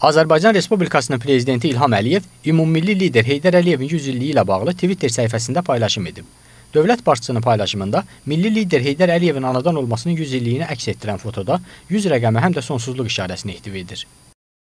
Azərbaycan Respublikasının prezidenti İlham Əliyev ümummilli lider Heydər Əliyevin 100 illiyi ilə bağlı Twitter səhifəsində paylaşım edib. Dövlət başçısının paylaşımında milli lider Heydər Əliyevin anadan olmasının 100 illiyini əks etdirən fotoda 100 rəqəmi həm də sonsuzluq işarəsini ehtiva edir.